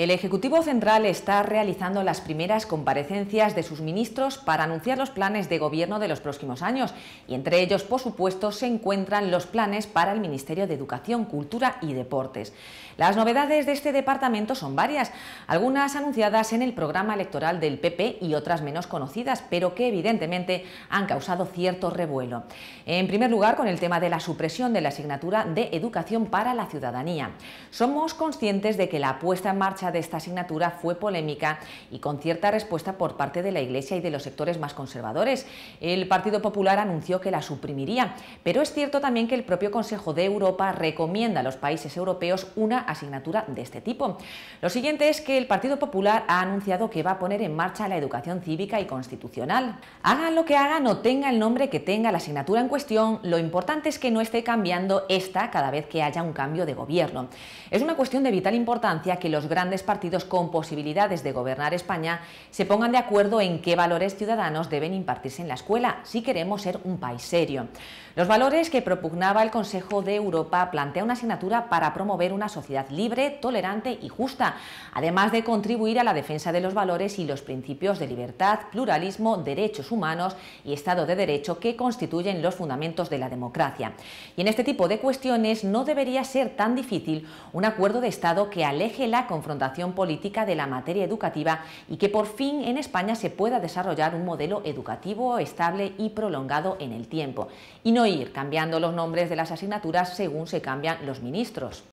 El Ejecutivo Central está realizando las primeras comparecencias de sus ministros para anunciar los planes de gobierno de los próximos años y entre ellos, por supuesto, se encuentran los planes para el Ministerio de Educación, Cultura y Deportes. Las novedades de este departamento son varias, algunas anunciadas en el programa electoral del PP y otras menos conocidas, pero que evidentemente han causado cierto revuelo. En primer lugar, con el tema de la supresión de la asignatura de Educación para la Ciudadanía. Somos conscientes de que la puesta en marcha de esta asignatura fue polémica y con cierta respuesta por parte de la Iglesia y de los sectores más conservadores. El Partido Popular anunció que la suprimiría, pero es cierto también que el propio Consejo de Europa recomienda a los países europeos una asignatura de este tipo. Lo siguiente es que el Partido Popular ha anunciado que va a poner en marcha la educación cívica y constitucional. Hagan lo que hagan o tenga el nombre que tenga la asignatura en cuestión, lo importante es que no esté cambiando esta cada vez que haya un cambio de gobierno. Es una cuestión de vital importancia que los grandes partidos con posibilidades de gobernar España se pongan de acuerdo en qué valores ciudadanos deben impartirse en la escuela si queremos ser un país serio. Los valores que propugnaba el Consejo de Europa plantea una asignatura para promover una sociedad libre, tolerante y justa, además de contribuir a la defensa de los valores y los principios de libertad, pluralismo, derechos humanos y Estado de Derecho que constituyen los fundamentos de la democracia. Y en este tipo de cuestiones no debería ser tan difícil un acuerdo de Estado que aleje la confrontación política de la materia educativa y que por fin en España se pueda desarrollar un modelo educativo estable y prolongado en el tiempo, y no ir cambiando los nombres de las asignaturas según se cambian los ministros.